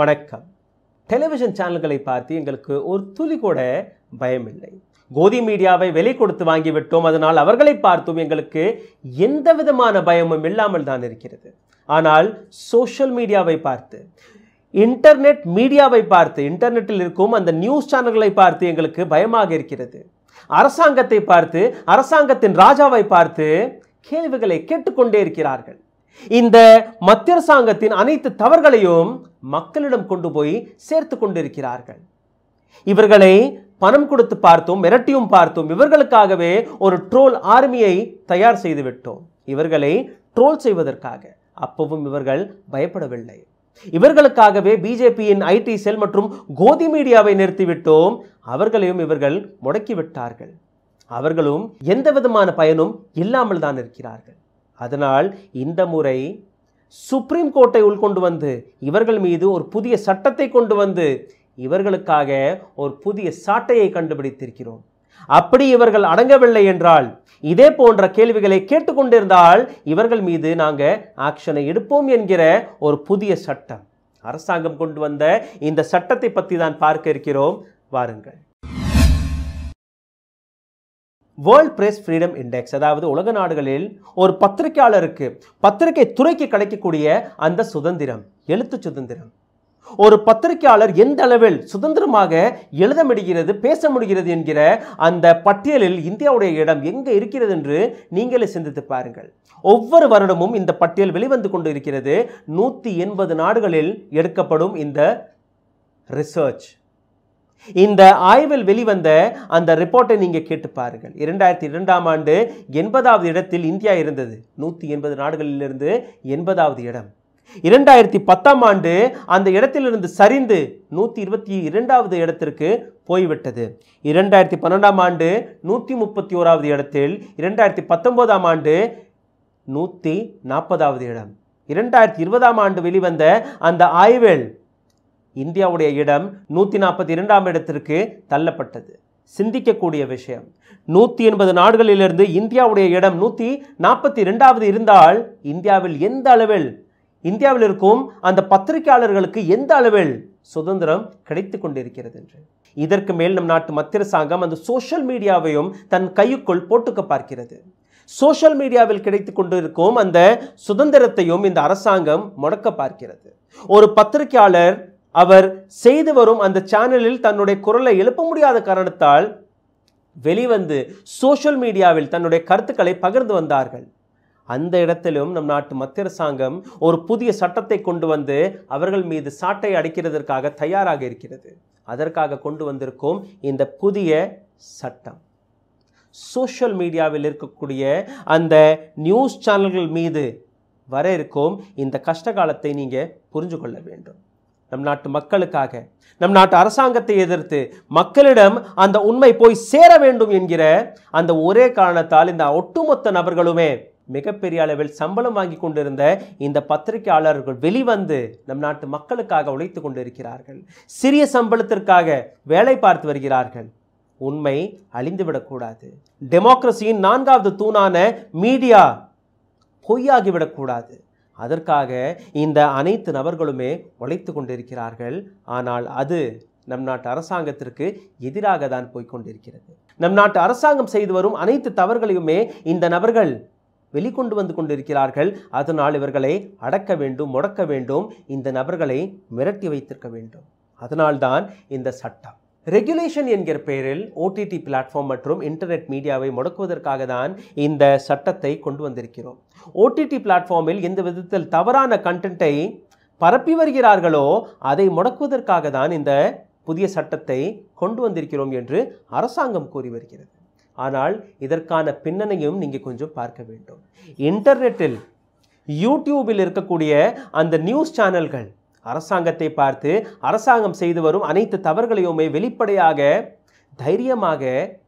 வணக்கம் டெலிவிஷன் சேனல்களை பார்த்து எங்களுக்கு ஒரு துளி கூட பயமில்லை கோதி மீடியாவை விலை கொடுத்து வாங்கிவிட்டோம் அதனால் அவர்களை பார்த்தும் எங்களுக்கு எந்த விதமான பயமும் இல்லாமல் தான் இருக்கிறது ஆனால் சோஷியல் மீடியாவை பார்த்து இன்டர்நெட் மீடியாவை பார்த்து இன்டர்நெட்டில் இருக்கும் அந்த நியூஸ் சேனல்களை பார்த்து எங்களுக்கு பயமாக இருக்கிறது அரசாங்கத்தை பார்த்து அரசாங்கத்தின் ராஜாவை பார்த்து கேள்விகளை கேட்டுக்கொண்டே இருக்கிறார்கள் இந்த மத்தியரசாங்கத்தின் அனைத்து தவறுகளையும் மக்களிடம் கொண்டு போய் சேர்த்து கொண்டிருக்கிறார்கள் இவர்களை பணம் கொடுத்து பார்த்தும் மிரட்டியும் பார்த்தும் இவர்களுக்காகவே ஒரு ட்ரோல் ஆர்மியை தயார் செய்து விட்டோம் இவர்களை ட்ரோல் செய்வதற்காக அப்பவும் இவர்கள் பயப்படவில்லை இவர்களுக்காகவே பிஜேபியின் ஐடி செல் மற்றும் கோதி மீடியாவை நிறுத்திவிட்டோம் அவர்களையும் இவர்கள் முடக்கிவிட்டார்கள் அவர்களும் எந்த விதமான பயனும் இல்லாமல் தான் இருக்கிறார்கள் அதனால் இந்த முறை சுப்ரீம் கோர்ட்டை உள்கொண்டு வந்து இவர்கள் மீது ஒரு புதிய சட்டத்தை கொண்டு வந்து இவர்களுக்காக ஒரு புதிய சாட்டையை கண்டுபிடித்திருக்கிறோம் அப்படி இவர்கள் அடங்கவில்லை என்றால் இதே போன்ற கேள்விகளை கேட்டுக்கொண்டிருந்தால் இவர்கள் மீது நாங்கள் ஆக்ஷனை எடுப்போம் என்கிற ஒரு புதிய சட்டம் அரசாங்கம் கொண்டு வந்த இந்த சட்டத்தை பற்றி தான் பார்க்க இருக்கிறோம் வாருங்கள் வேர்ல்ட் பிரஸ் ஃப்ரீடம் இண்டெக்ஸ் அதாவது உலக நாடுகளில் ஒரு பத்திரிகையாளருக்கு பத்திரிகை துறைக்கு கிடைக்கக்கூடிய அந்த சுதந்திரம் எழுத்து சுதந்திரம் ஒரு பத்திரிகையாளர் எந்த அளவில் சுதந்திரமாக எழுத முடிகிறது பேச முடிகிறது என்கிற அந்த பட்டியலில் இந்தியாவுடைய இடம் எங்கே இருக்கிறது என்று நீங்களே சிந்தித்து பாருங்கள் ஒவ்வொரு வருடமும் இந்த பட்டியல் வெளிவந்து கொண்டு இருக்கிறது நூற்றி எண்பது நாடுகளில் எடுக்கப்படும் இந்த ரிசர்ச் இந்த ஆய்வில் வெளிவந்த அந்த ரிப்போர்ட்டை நீங்கள் கேட்டு பாருங்கள் இரண்டாயிரத்தி இரண்டாம் ஆண்டு எண்பதாவது இடத்தில் இந்தியா இருந்தது நூற்றி எண்பது நாடுகளிலிருந்து எண்பதாவது இடம் இரண்டாயிரத்தி பத்தாம் ஆண்டு அந்த இடத்திலிருந்து சரிந்து நூற்றி இருபத்தி இரண்டாவது இடத்திற்கு போய்விட்டது இரண்டாயிரத்தி பன்னெண்டாம் ஆண்டு நூற்றி முப்பத்தி ஓராவது இடத்தில் இரண்டாயிரத்தி பத்தொம்போதாம் ஆண்டு நூற்றி நாற்பதாவது இடம் இரண்டாயிரத்தி இருபதாம் ஆண்டு வெளிவந்த அந்த ஆய்வில் இந்தியாவுடைய இடம் நூற்றி நாற்பத்தி இரண்டாம் இடத்திற்கு தள்ளப்பட்டது சிந்திக்கக்கூடிய விஷயம் நூற்றி எண்பது நாடுகளிலிருந்து இந்தியாவுடைய இடம் நூற்றி நாற்பத்தி ரெண்டாவது இருந்தால் இந்தியாவில் எந்த அளவில் இந்தியாவில் இருக்கும் அந்த பத்திரிகையாளர்களுக்கு எந்த அளவில் சுதந்திரம் கிடைத்து கொண்டிருக்கிறது என்று இதற்கு மேல் நம் நாட்டு மத்திய அரசாங்கம் அந்த சோஷியல் மீடியாவையும் தன் கையுக்குள் போட்டுக்க பார்க்கிறது சோஷியல் மீடியாவில் கிடைத்து கொண்டிருக்கும் அந்த சுதந்திரத்தையும் இந்த அரசாங்கம் முடக்க பார்க்கிறது ஒரு பத்திரிகையாளர் அவர் செய்து வரும் அந்த சேனலில் தன்னுடைய குரலை எழுப்ப முடியாத காரணத்தால் வெளிவந்து சோஷியல் மீடியாவில் தன்னுடைய கருத்துக்களை பகிர்ந்து வந்தார்கள் அந்த இடத்திலும் நம் நாட்டு மத்திய அரசாங்கம் ஒரு புதிய சட்டத்தை கொண்டு வந்து அவர்கள் மீது சாட்டை அடிக்கிறதற்காக தயாராக இருக்கிறது அதற்காக கொண்டு வந்திருக்கும் இந்த புதிய சட்டம் சோஷியல் மீடியாவில் இருக்கக்கூடிய அந்த நியூஸ் சேனல்கள் மீது வர இருக்கும் இந்த கஷ்ட காலத்தை நீங்கள் புரிஞ்சு கொள்ள வேண்டும் நம் நாட்டு மக்களுக்காக நம் நாட்டு அரசாங்கத்தை எதிர்த்து மக்களிடம் அந்த உண்மை போய் சேர வேண்டும் என்கிற அந்த ஒரே காரணத்தால் இந்த ஒட்டுமொத்த நபர்களுமே மிகப்பெரிய அளவில் சம்பளம் வாங்கி கொண்டிருந்த இந்த பத்திரிகையாளர்கள் வெளிவந்து நம் நாட்டு மக்களுக்காக உழைத்து கொண்டிருக்கிறார்கள் சிறிய சம்பளத்திற்காக வேலை பார்த்து வருகிறார்கள் உண்மை அழிந்துவிடக்கூடாது டெமோக்ரஸியின் நான்காவது தூணான மீடியா பொய்யாகிவிடக்கூடாது அதற்காக இந்த அனைத்து நபர்களுமே உழைத்து கொண்டிருக்கிறார்கள் ஆனால் அது நம் நாட்டு அரசாங்கத்திற்கு எதிராக தான் போய்கொண்டிருக்கிறது நம் நாட்டு அரசாங்கம் செய்து வரும் அனைத்து தவறுகளையுமே இந்த நபர்கள் வெளிக்கொண்டு வந்து கொண்டிருக்கிறார்கள் அதனால் இவர்களை அடக்க வேண்டும் முடக்க வேண்டும் இந்த நபர்களை மிரட்டி வைத்திருக்க வேண்டும் அதனால்தான் இந்த சட்டம் ரெகுலேஷன் என்கிற பெயரில் ஓடிடி பிளாட்ஃபார்ம் மற்றும் இன்டர்நெட் மீடியாவை முடக்குவதற்காக தான் இந்த சட்டத்தை கொண்டு வந்திருக்கிறோம் ஓடிடி பிளாட்ஃபார்மில் எந்த விதத்தில் தவறான கண்டென்ட்டை பரப்பி வருகிறார்களோ அதை முடக்குவதற்காக தான் இந்த புதிய சட்டத்தை கொண்டு வந்திருக்கிறோம் என்று அரசாங்கம் கூறி வருகிறது ஆனால் இதற்கான பின்னணியும் நீங்கள் கொஞ்சம் பார்க்க வேண்டும் இன்டர்நெட்டில் யூடியூபில் இருக்கக்கூடிய அந்த நியூஸ் சேனல்கள் அரசாங்கத்தை பார்த்து அரசாங்கம் செய்து வரும் அனைத்து தவறுகளையுமே வெளிப்படையாக தைரியமாக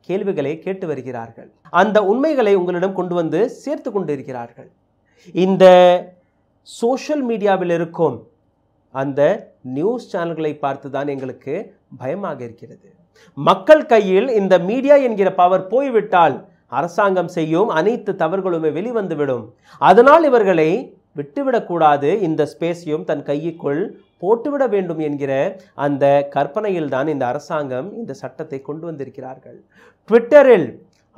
கேள்விகளை கேட்டு வருகிறார்கள் அந்த உண்மைகளை உங்களிடம் கொண்டு வந்து சேர்த்து கொண்டிருக்கிறார்கள் இருக்கிறார்கள் இந்த சோஷியல் மீடியாவில் இருக்கும் அந்த நியூஸ் சேனல்களை பார்த்து தான் எங்களுக்கு பயமாக இருக்கிறது மக்கள் கையில் இந்த மீடியா என்கிற பவர் போய்விட்டால் அரசாங்கம் செய்யும் அனைத்து தவறுகளுமே வெளிவந்துவிடும் அதனால் இவர்களை விட்டுவிடக்கூடாது இந்த ஸ்பேஸையும் தன் கைக்குள் போட்டுவிட வேண்டும் என்கிற அந்த கற்பனையில்தான் இந்த அரசாங்கம் இந்த சட்டத்தை கொண்டு வந்திருக்கிறார்கள் ட்விட்டரில்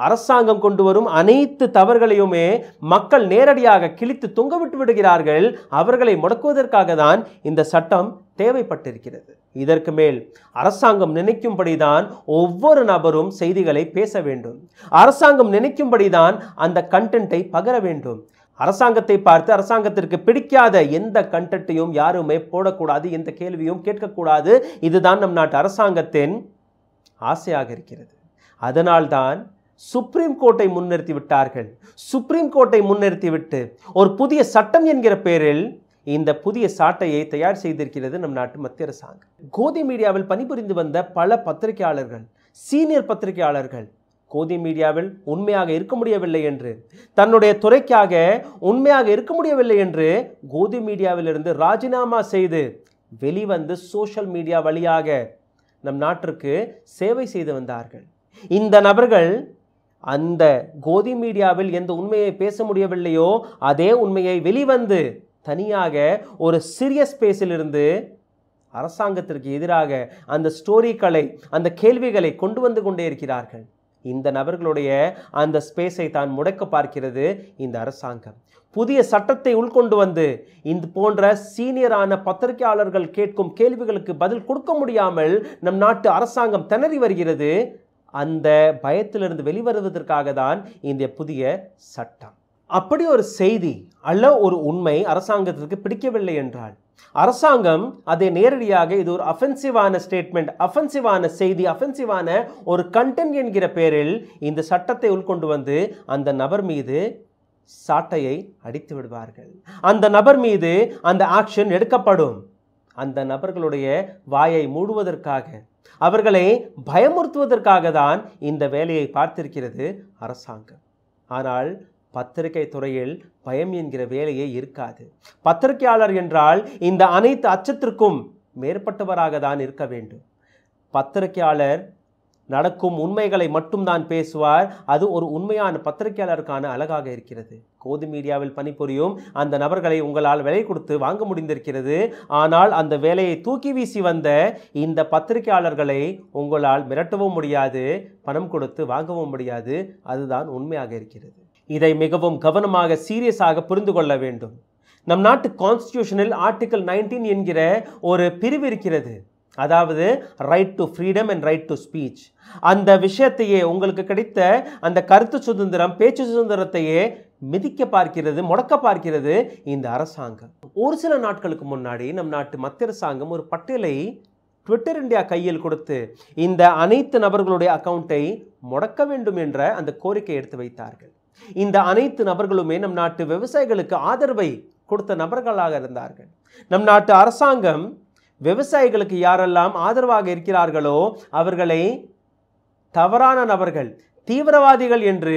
அரசாங்கம் கொண்டு வரும் அனைத்து தவறுகளையுமே மக்கள் நேரடியாக கிழித்து தொங்க விட்டு விடுகிறார்கள் அவர்களை முடக்குவதற்காக தான் இந்த சட்டம் தேவைப்பட்டிருக்கிறது இதற்கு மேல் அரசாங்கம் நினைக்கும்படிதான் ஒவ்வொரு நபரும் செய்திகளை பேச வேண்டும் அரசாங்கம் நினைக்கும்படிதான் அந்த கண்டென்ட்டை பகர வேண்டும் அரசாங்கத்தை பார்த்து அரசாங்கத்திற்கு பிடிக்காத எந்த கண்டட்டையும் யாருமே போடக்கூடாது எந்த கேள்வியும் கேட்கக்கூடாது இதுதான் நம் நாட்டு அரசாங்கத்தின் ஆசையாக இருக்கிறது அதனால்தான் சுப்ரீம் கோர்ட்டை முன்னிறுத்தி விட்டார்கள் சுப்ரீம் கோர்ட்டை முன்னிறுத்திவிட்டு ஒரு புதிய சட்டம் என்கிற பேரில் இந்த புதிய சாட்டையை தயார் செய்திருக்கிறது நம் நாட்டு மத்திய அரசாங்கம் கோதி மீடியாவில் பணிபுரிந்து வந்த பல பத்திரிகையாளர்கள் சீனியர் பத்திரிகையாளர்கள் கோதி மீடியாவில் உண்மையாக இருக்க முடியவில்லை என்று தன்னுடைய துறைக்காக உண்மையாக இருக்க முடியவில்லை என்று கோதி மீடியாவிலிருந்து ராஜினாமா செய்து வெளிவந்து சோஷியல் மீடியா வழியாக நம் நாட்டிற்கு சேவை செய்து வந்தார்கள் இந்த நபர்கள் அந்த கோதி மீடியாவில் எந்த உண்மையை பேச முடியவில்லையோ அதே உண்மையை வெளிவந்து தனியாக ஒரு சிறிய ஸ்பேஸிலிருந்து அரசாங்கத்திற்கு எதிராக அந்த ஸ்டோரிகளை அந்த கேள்விகளை கொண்டு வந்து கொண்டே இருக்கிறார்கள் இந்த நபர்களுடைய அந்த ஸ்பேஸை தான் முடக்க பார்க்கிறது இந்த அரசாங்கம் புதிய சட்டத்தை உள்கொண்டு வந்து இந்த போன்ற சீனியரான பத்திரிகையாளர்கள் கேட்கும் கேள்விகளுக்கு பதில் கொடுக்க முடியாமல் நம் நாட்டு அரசாங்கம் திணறி வருகிறது அந்த பயத்திலிருந்து வெளிவருவதற்காக தான் இந்த புதிய சட்டம் அப்படி ஒரு செய்தி அல்ல ஒரு உண்மை அரசாங்கத்திற்கு பிடிக்கவில்லை என்றால் அரசாங்கம் அதை நேரடியாக இது ஒரு அஃபென்சிவான ஸ்டேட்மெண்ட் அஃபென்சிவான செய்தி அஃபென்சிவான ஒரு கண்டென்ட் என்கிற பேரில் இந்த சட்டத்தை உள்கொண்டு வந்து அந்த நபர் மீது சாட்டையை அடித்து விடுவார்கள் அந்த நபர் மீது அந்த ஆக்ஷன் எடுக்கப்படும் அந்த நபர்களுடைய வாயை மூடுவதற்காக அவர்களை பயமுறுத்துவதற்காக தான் இந்த வேலையை பார்த்திருக்கிறது அரசாங்கம் ஆனால் பத்திரிகை துறையில் பயம் என்கிற வேலையே இருக்காது பத்திரிகையாளர் என்றால் இந்த அனைத்து அச்சத்திற்கும் மேற்பட்டவராக தான் இருக்க வேண்டும் பத்திரிகையாளர் நடக்கும் உண்மைகளை மட்டும்தான் பேசுவார் அது ஒரு உண்மையான பத்திரிகையாளருக்கான அழகாக இருக்கிறது கோது மீடியாவில் பணிபுரியும் அந்த நபர்களை உங்களால் விலை கொடுத்து வாங்க முடிந்திருக்கிறது ஆனால் அந்த வேலையை தூக்கி வீசி வந்த இந்த பத்திரிகையாளர்களை உங்களால் மிரட்டவும் முடியாது பணம் கொடுத்து வாங்கவும் முடியாது அதுதான் உண்மையாக இருக்கிறது இதை மிகவும் கவனமாக சீரியஸாக புரிந்து கொள்ள வேண்டும் நம் நாட்டு கான்ஸ்டியூஷனில் ஆர்டிகல் நைன்டீன் என்கிற ஒரு பிரிவு இருக்கிறது அதாவது right to freedom and right to speech அந்த விஷயத்தையே உங்களுக்கு கிடைத்த அந்த கருத்து சுதந்திரம் பேச்சு சுதந்திரத்தையே மிதிக்க பார்க்கிறது முடக்க பார்க்கிறது இந்த அரசாங்கம் ஒரு சில நாட்களுக்கு முன்னாடி நம் நாட்டு மத்திய அரசாங்கம் ஒரு பட்டியலை ட்விட்டர் இந்தியா கையில் கொடுத்து இந்த அனைத்து நபர்களுடைய அக்கௌண்ட்டை முடக்க வேண்டும் என்ற அந்த கோரிக்கை எடுத்து வைத்தார்கள் இந்த அனைத்து நபர்களுமே நம் நாட்டு விவசாயிகளுக்கு ஆதரவை கொடுத்த நபர்களாக இருந்தார்கள் நம் நாட்டு அரசாங்கம் விவசாயிகளுக்கு யாரெல்லாம் ஆதரவாக இருக்கிறார்களோ அவர்களை தவறான நபர்கள் தீவிரவாதிகள் என்று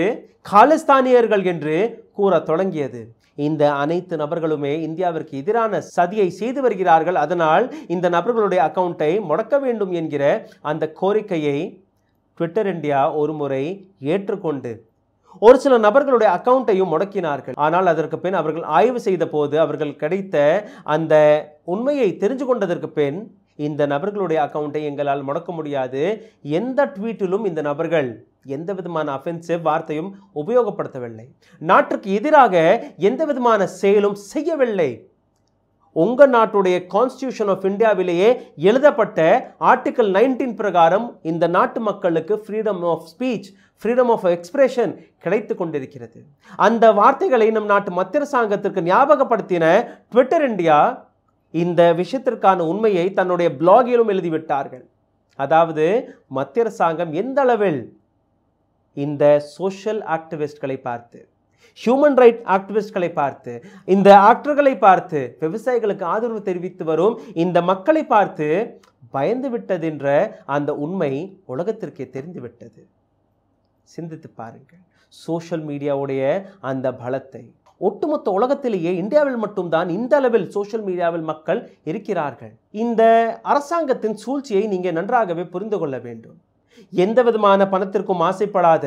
காலிஸ்தானியர்கள் என்று கூற தொடங்கியது இந்த அனைத்து நபர்களுமே இந்தியாவிற்கு எதிரான சதியை செய்து வருகிறார்கள் அதனால் இந்த நபர்களுடைய அக்கவுண்டை முடக்க வேண்டும் என்கிற அந்த கோரிக்கையை ட்விட்டர் இந்தியா ஒருமுறை ஏற்றுக்கொண்டு ஒரு சில நபர்களுடைய அக்கௌண்ட்டையும் முடக்கினார்கள் ஆனால் அதற்கு பின் அவர்கள் ஆய்வு செய்த போது அவர்கள் கிடைத்த அந்த உண்மையை தெரிஞ்சு கொண்டதற்கு பின் இந்த நபர்களுடைய அக்கௌண்ட்டை எங்களால் முடக்க முடியாது எந்த ட்வீட்டிலும் இந்த நபர்கள் எந்த விதமான அஃபென்சிவ் வார்த்தையும் உபயோகப்படுத்தவில்லை நாட்டிற்கு எதிராக எந்த விதமான செயலும் செய்யவில்லை உங்கள் நாட்டுடைய கான்ஸ்டியூஷன் ஆஃப் இந்தியாவிலேயே எழுதப்பட்ட ஆர்டிக்கல் நைன்டீன் பிரகாரம் இந்த நாட்டு மக்களுக்கு freedom of speech freedom of expression கிடைத்து கொண்டிருக்கிறது அந்த வார்த்தைகளை நம் நாட்டு மத்திய அரசாங்கத்திற்கு ஞாபகப்படுத்தின ட்விட்டர் இந்தியா இந்த விஷயத்திற்கான உண்மையை தன்னுடைய பிளாகிலும் எழுதிவிட்டார்கள் அதாவது மத்திய அரசாங்கம் எந்த அளவில் இந்த சோஷியல் ஆக்டிவிஸ்ட்களை பார்த்து ஹியூமன் ரைட் ஆக்டிவிஸ்ட்களை பார்த்து இந்த ஆக்டர்களை பார்த்து விவசாயிகளுக்கு ஆதரவு தெரிவித்து வரும் இந்த மக்களை பார்த்து பயந்து விட்டதென்ற அந்த உண்மை உலகத்திற்கே தெரிந்துவிட்டது சிந்தித்து பாருங்கள் சோஷியல் மீடியாவுடைய அந்த பலத்தை ஒட்டுமொத்த உலகத்திலேயே இந்தியாவில் மட்டும்தான் இந்த அளவில் சோஷியல் மீடியாவில் மக்கள் இருக்கிறார்கள் இந்த அரசாங்கத்தின் சூழ்ச்சியை நீங்கள் நன்றாகவே புரிந்து கொள்ள வேண்டும் எந்த விதமான பணத்திற்கும் ஆசைப்படாத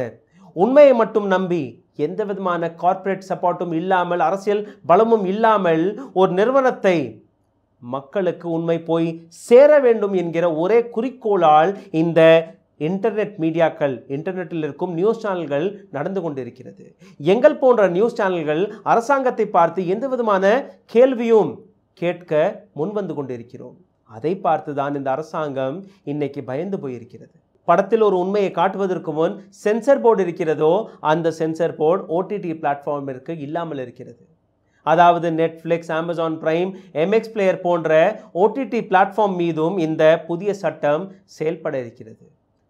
உண்மையை மட்டும் நம்பி எந்த விதமான கார்ப்பரேட் சப்போர்ட்டும் இல்லாமல் அரசியல் பலமும் இல்லாமல் ஒரு நிறுவனத்தை மக்களுக்கு உண்மை போய் சேர வேண்டும் என்கிற ஒரே குறிக்கோளால் இந்த இன்டர்நெட் மீடியாக்கள் இன்டர்நெட்டில் இருக்கும் நியூஸ் சேனல்கள் நடந்து கொண்டிருக்கிறது எங்கள் போன்ற நியூஸ் சேனல்கள் அரசாங்கத்தை பார்த்து எந்த விதமான கேள்வியும் கேட்க முன்வந்து கொண்டிருக்கிறோம் அதை பார்த்து தான் இந்த அரசாங்கம் இன்னைக்கு பயந்து போயிருக்கிறது படத்தில் ஒரு உண்மையை காட்டுவதற்கு முன் சென்சர் போர்டு இருக்கிறதோ அந்த சென்சர் போர்டு ஓடிடி பிளாட்ஃபார்மிற்கு இல்லாமல் இருக்கிறது அதாவது Netflix Amazon Prime MX Player போன்ற ஓடிடி பிளாட்ஃபார்ம் மீதும் இந்த புதிய சட்டம் செயல்பட இருக்கிறது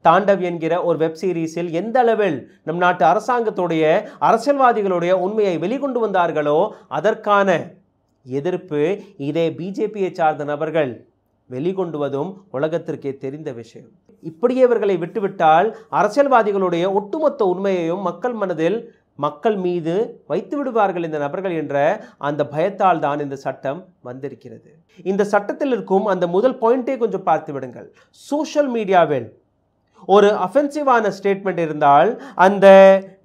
தாண்டவ் என்கிற ஒரு வெப் சீரீஸில் எந்த அளவில் நம் நாட்டு அரசாங்கத்துடைய அரசியல்வாதிகளுடைய உண்மையை வெளிக்கொண்டு வந்தார்களோ அதற்கான எதிர்ப்பு இதே பிஜேபியை சார்ந்த நபர்கள் வெளிகொண்டுவதும் உலகத்திற்கே தெரிந்த விஷயம் இப்படியே இவர்களை விட்டுவிட்டால் அரசியல்வாதிகளுடைய ஒட்டுமொத்த உண்மையையும் மக்கள் மனதில் மக்கள் மீது வைத்து விடுவார்கள் இந்த நபர்கள் என்ற அந்த பயத்தால் தான் இந்த சட்டம் வந்திருக்கிறது இந்த சட்டத்தில் இருக்கும் அந்த முதல் பாயிண்டே கொஞ்சம் பார்த்து விடுங்கள் சோஷியல் மீடியாவில் ஒரு அஃபென்சிவான ஸ்டேட்மெண்ட் இருந்தால் அந்த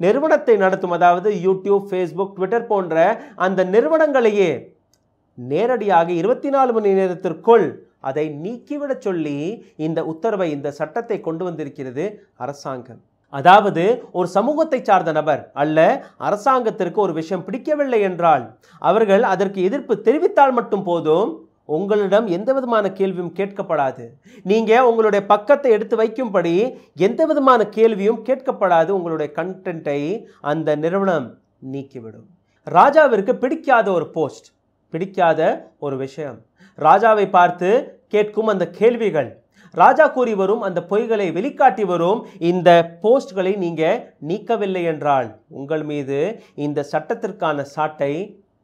நிறுவனத்தை நடத்தும் அதாவது யூடியூப் ஃபேஸ்புக் ட்விட்டர் போன்ற அந்த நிறுவனங்களையே நேரடியாக இருபத்தி நாலு மணி நேரத்திற்குள் அதை நீக்கிவிடச் சொல்லி இந்த உத்தரவை இந்த சட்டத்தை கொண்டு வந்திருக்கிறது அரசாங்கம் அதாவது ஒரு சமூகத்தை சார்ந்த நபர் அல்ல அரசாங்கத்திற்கு ஒரு விஷயம் பிடிக்கவில்லை என்றால் அவர்கள் அதற்கு எதிர்ப்பு தெரிவித்தால் மட்டும் போதும் உங்களிடம் எந்த விதமான கேள்வியும் கேட்கப்படாது நீங்கள் உங்களுடைய பக்கத்தை எடுத்து வைக்கும்படி எந்த விதமான கேள்வியும் கேட்கப்படாது உங்களுடைய கண்டென்ட்டை அந்த நிறுவனம் நீக்கிவிடும் ராஜாவிற்கு பிடிக்காத ஒரு போஸ்ட் பிடிக்காத ஒரு விஷயம் ராஜாவை பார்த்து கேட்கும் அந்த கேள்விகள் ராஜா கூறி வரும் அந்த பொய்களை வெளிக்காட்டி வரும் இந்த போஸ்ட்களை நீங்கள் நீக்கவில்லை என்றால் உங்கள் மீது இந்த சட்டத்திற்கான சாட்டை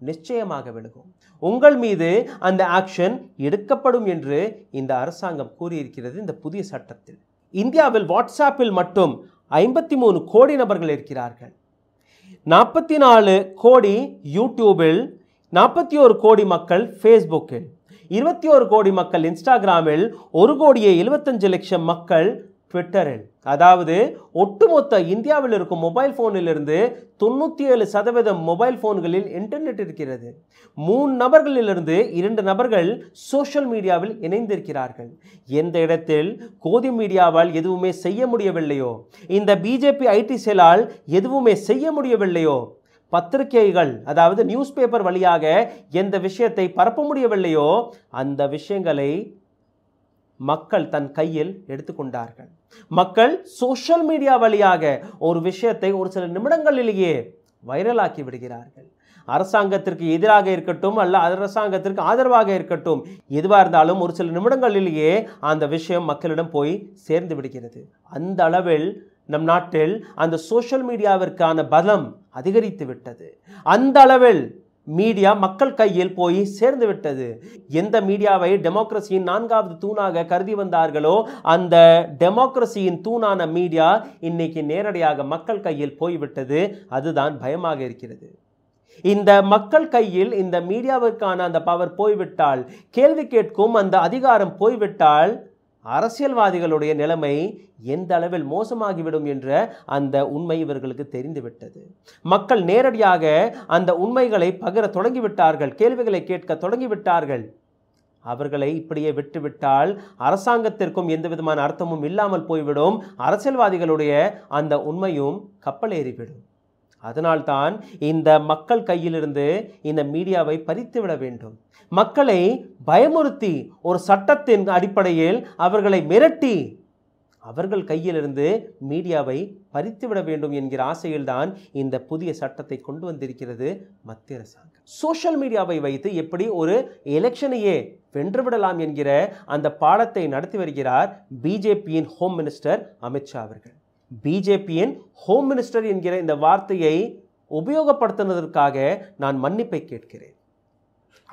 நிச்சயமாக விழுகும் உங்கள் மீது அந்த ஆக்ஷன் எடுக்கப்படும் என்று இந்த அரசாங்கம் கூறியிருக்கிறது இந்த புதிய சட்டத்தில் இந்தியாவில் வாட்ஸ்ஆப்பில் மட்டும் ஐம்பத்தி மூணு கோடி நபர்கள் இருக்கிறார்கள் நாற்பத்தி நாலு கோடி யூடியூபில் நாற்பத்தி ஒரு கோடி மக்கள் ஃபேஸ்புக்கில் இருபத்தி ஒரு கோடி மக்கள் இன்ஸ்டாகிராமில் ஒரு கோடியே எழுபத்தஞ்சு லட்சம் மக்கள் ட்விட்டரில் அதாவது ஒட்டுமொத்த இந்தியாவில் இருக்கும் மொபைல் ஃபோனிலிருந்து தொண்ணூற்றி ஏழு சதவீதம் மொபைல் ஃபோன்களில் இன்டர்நெட் இருக்கிறது மூணு நபர்களிலிருந்து இரண்டு நபர்கள் சோஷியல் மீடியாவில் இணைந்திருக்கிறார்கள் எந்த இடத்தில் கோதி மீடியாவால் எதுவுமே செய்ய முடியவில்லையோ இந்த பிஜேபி ஐடி செயலால் எதுவுமே செய்ய முடியவில்லையோ பத்திரிகைகள் அதாவது நியூஸ் பேப்பர் வழியாக எந்த விஷயத்தை பரப்ப முடியவில்லையோ அந்த விஷயங்களை மக்கள் தன் கையில் எடுத்துக்கொண்டார்கள் மக்கள் சோஷியல் மீடியா வழியாக ஒரு விஷயத்தை ஒரு சில நிமிடங்களிலேயே வைரலாக்கி விடுகிறார்கள் அரசாங்கத்திற்கு எதிராக இருக்கட்டும் அல்ல அரசாங்கத்திற்கு ஆதரவாக இருக்கட்டும் எதுவாக இருந்தாலும் ஒரு சில நிமிடங்களிலேயே அந்த விஷயம் மக்களிடம் போய் சேர்ந்து விடுகிறது அந்த அளவில் நம் நாட்டில் அந்த சோஷியல் மீடியாவிற்கான பலம் அதிகரித்து விட்டது அந்த அளவில் மீடியா மக்கள் கையில் போய் சேர்ந்து விட்டது எந்த மீடியாவை டெமோக்ரஸியின் நான்காவது தூணாக கருதி வந்தார்களோ அந்த டெமோக்ரஸியின் தூணான மீடியா இன்னைக்கு நேரடியாக மக்கள் கையில் போய்விட்டது அதுதான் பயமாக இருக்கிறது இந்த மக்கள் கையில் இந்த மீடியாவிற்கான அந்த பவர் போய்விட்டால் கேள்வி கேட்கும் அந்த அதிகாரம் போய்விட்டால் அரசியல்வாதிகளுடைய நிலைமை எந்த அளவில் மோசமாகிவிடும் என்ற அந்த உண்மை இவர்களுக்கு தெரிந்துவிட்டது மக்கள் நேரடியாக அந்த உண்மைகளை பகிர தொடங்கிவிட்டார்கள் கேள்விகளை கேட்க தொடங்கிவிட்டார்கள் அவர்களை இப்படியே விட்டுவிட்டால் அரசாங்கத்திற்கும் எந்த விதமான அர்த்தமும் இல்லாமல் போய்விடும் அரசியல்வாதிகளுடைய அந்த உண்மையும் கப்பலேறிவிடும் அதனால்தான் இந்த மக்கள் கையிலிருந்து இந்த மீடியாவை பறித்துவிட வேண்டும் மக்களை பயமுறுத்தி ஒரு சட்டத்தின் அடிப்படையில் அவர்களை மிரட்டி அவர்கள் கையிலிருந்து மீடியாவை பறித்துவிட வேண்டும் என்கிற ஆசையில்தான் இந்த புதிய சட்டத்தை கொண்டு வந்திருக்கிறது மத்திய அரசாங்கம் சோஷியல் மீடியாவை வைத்து எப்படி ஒரு எலெக்ஷனையே வென்றுவிடலாம் என்கிற அந்த பாடத்தை நடத்தி வருகிறார் பிஜேபியின் ஹோம் மினிஸ்டர் அமித்ஷா அவர்கள் பிஜேபியின் ஹோம் மினிஸ்டர் என்கிற இந்த வார்த்தையை உபயோகப்படுத்தினதற்காக நான் மன்னிப்பை கேட்கிறேன்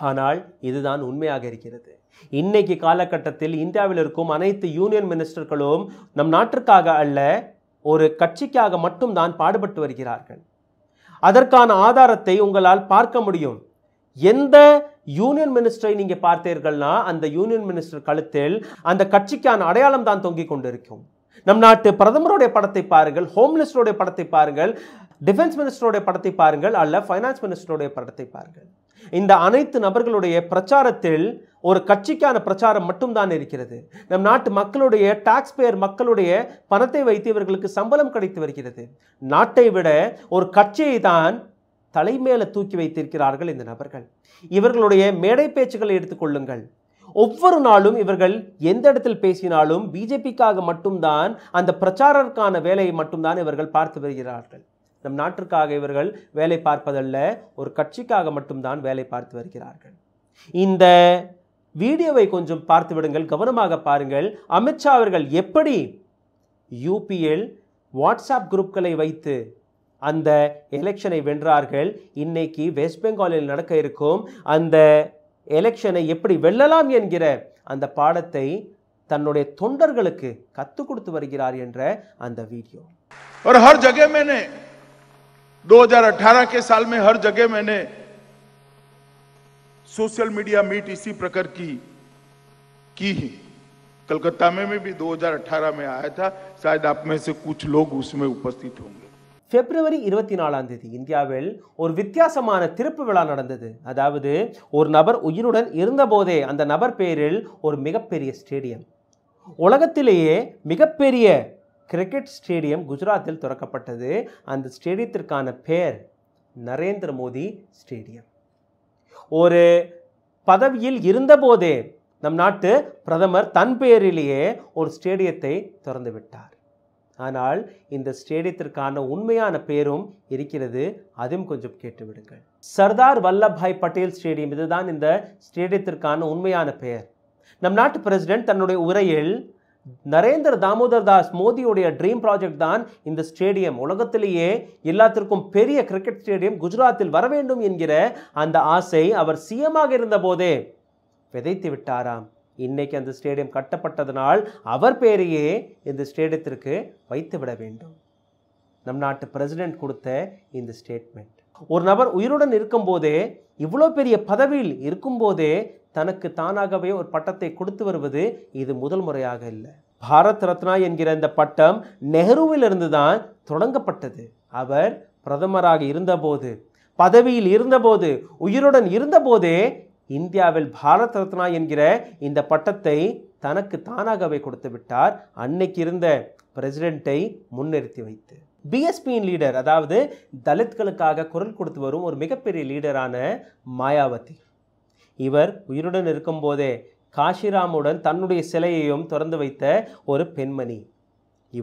ஆனால் இதுதான் உண்மையாக இருக்கிறது இன்னைக்கு காலகட்டத்தில் இந்தியாவில் இருக்கும் அனைத்து யூனியன் மினிஸ்டர்களும் நம் நாட்டிற்காக அல்ல ஒரு கட்சிக்காக மட்டும்தான் பாடுபட்டு வருகிறார்கள் அதற்கான ஆதாரத்தை உங்களால் பார்க்க முடியும் எந்த யூனியன் மினிஸ்டரை நீங்கள் பார்த்தீர்கள்னா அந்த யூனியன் மினிஸ்டர் கழுத்தில் அந்த கட்சிக்கான அடையாளம் தான் தொங்கிக் கொண்டிருக்கும் நம் நாட்டு பிரதமருடைய படத்தை பாருங்கள் ஹோம் மினிஸ்டருடைய படத்தை பாருங்கள் டிஃபென்ஸ் மினிஸ்டருடைய படத்தை பாருங்கள் அல்ல ஃபைனான்ஸ் மினிஸ்டருடைய படத்தை பாருங்கள் இந்த அனைத்து நபர்களுடைய பிரச்சாரத்தில் ஒரு கட்சிக்கான பிரச்சாரம் மட்டும்தான் இருக்கிறது நம் நாட்டு மக்களுடைய டாக்ஸ் பேயர் மக்களுடைய பணத்தை வைத்து இவர்களுக்கு சம்பளம் கிடைத்து வருகிறது நாட்டை விட ஒரு கட்சியை தான் தலைமையில தூக்கி வைத்திருக்கிறார்கள் இந்த நபர்கள் இவர்களுடைய மேடை பேச்சுகளை எடுத்துக்கொள்ளுங்கள் ஒவ்வொரு நாளும் இவர்கள் எந்த இடத்தில் பேசினாலும் பிஜேபிக்காக மட்டும்தான் அந்த பிரச்சாரருக்கான வேலையை மட்டும்தான் இவர்கள் பார்த்து வருகிறார்கள் நம் நாட்டிற்காக இவர்கள் வேலை பார்ப்பதல்ல ஒரு கட்சிக்காக மட்டும்தான் வேலை பார்த்து வருகிறார்கள் இந்த வீடியோவை கொஞ்சம் பார்த்து விடுங்கள் கவனமாக பாருங்கள் அமித்ஷா அவர்கள் எப்படி யூபியில் வாட்ஸ்அப் குரூப்களை வைத்து அந்த எலெக்ஷனை வென்றார்கள் இன்னைக்கு வெஸ்ட் பெங்காலில் நடக்க இருக்கும் அந்த एलक्षने अटते तुम्हारे वीडियो और हर जगह मैंने दो हजार अठारह के साल में हर जगह मैंने सोशल मीडिया मीट इसी प्रकार की की ही कलकत्ता में भी दो हजार अठारह में आया था शायद आप में से कुछ लोग उसमें उपस्थित होंगे பிப்ரவரி இருபத்தி நாலாம் தேதி இந்தியாவில் ஒரு வித்தியாசமான திருப்பு விழா நடந்தது அதாவது ஒரு நபர் உயிருடன் இருந்தபோதே அந்த நபர் பேரில் ஒரு மிகப்பெரிய ஸ்டேடியம் உலகத்திலேயே மிகப்பெரிய கிரிக்கெட் ஸ்டேடியம் குஜராத்தில் திறக்கப்பட்டது அந்த ஸ்டேடியத்திற்கான பெயர் நரேந்திர மோடி ஸ்டேடியம் ஒரு பதவியில் இருந்தபோதே நம் நாட்டு பிரதமர் தன் பெயரிலேயே ஒரு ஸ்டேடியத்தை திறந்துவிட்டார் ஆனால் இந்த ஸ்டேடியத்திற்கான உண்மையான பேரும் இருக்கிறது அதையும் கொஞ்சம் கேட்டுவிடுங்கள் சர்தார் வல்லபாய் பட்டேல் ஸ்டேடியம் இதுதான் இந்த ஸ்டேடியத்திற்கான உண்மையான பெயர் நம் நாட்டு பிரசிடென்ட் தன்னுடைய உரையில் நரேந்திர தாமோதர் தாஸ் மோடியுடைய ட்ரீம் ப்ராஜெக்ட் தான் இந்த ஸ்டேடியம் உலகத்திலேயே எல்லாத்திற்கும் பெரிய கிரிக்கெட் ஸ்டேடியம் குஜராத்தில் வர வேண்டும் என்கிற அந்த ஆசை அவர் சிஎமாக இருந்தபோதே விதைத்து விட்டாராம் இன்னைக்கு அந்த ஸ்டேடியம் கட்டப்பட்டதனால் அவர் பேரையே இந்த ஸ்டேடியத்திற்கு வைத்துவிட வேண்டும் நம் நாட்டு பிரசிடென்ட் கொடுத்த இந்த ஸ்டேட்மெண்ட் ஒரு நபர் உயிருடன் இருக்கும்போதே இவ்வளோ பெரிய பதவியில் இருக்கும்போதே தனக்கு தானாகவே ஒரு பட்டத்தை கொடுத்து வருவது இது முதல் முறையாக இல்லை பாரத் ரத்னா என்கிற இந்த பட்டம் நெஹ்ருவிலிருந்து தான் தொடங்கப்பட்டது அவர் பிரதமராக இருந்தபோது பதவியில் இருந்தபோது உயிருடன் இருந்தபோதே இந்தியாவில் பாரத் ரத்னா என்கிற இந்த பட்டத்தை தனக்கு தானாகவே கொடுத்து விட்டார் அன்னைக்கு இருந்த பிரசிடெண்ட்டை முன்னிறுத்தி வைத்து பிஎஸ்பியின் லீடர் அதாவது தலித்களுக்காக குரல் கொடுத்து வரும் ஒரு மிகப்பெரிய லீடரான மாயாவதி இவர் உயிருடன் இருக்கும்போதே காஷிராமுடன் தன்னுடைய சிலையையும் திறந்து வைத்த ஒரு பெண்மணி